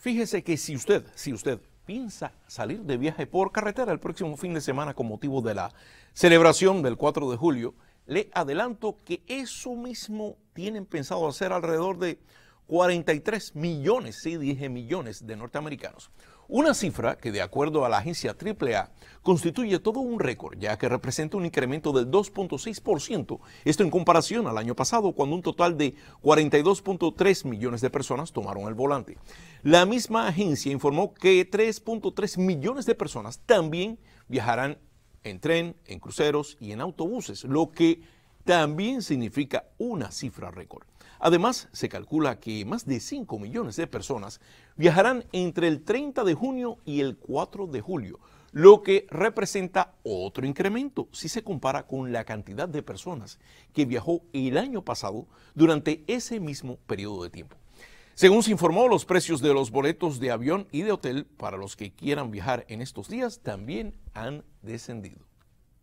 Fíjese que si usted, si usted piensa salir de viaje por carretera el próximo fin de semana con motivo de la celebración del 4 de julio, le adelanto que eso mismo tienen pensado hacer alrededor de 43 millones, sí dije millones de norteamericanos. Una cifra que de acuerdo a la agencia AAA constituye todo un récord, ya que representa un incremento del 2.6%, esto en comparación al año pasado cuando un total de 42.3 millones de personas tomaron el volante. La misma agencia informó que 3.3 millones de personas también viajarán en tren, en cruceros y en autobuses, lo que también significa una cifra récord. Además, se calcula que más de 5 millones de personas viajarán entre el 30 de junio y el 4 de julio, lo que representa otro incremento si se compara con la cantidad de personas que viajó el año pasado durante ese mismo periodo de tiempo. Según se informó, los precios de los boletos de avión y de hotel para los que quieran viajar en estos días también han descendido.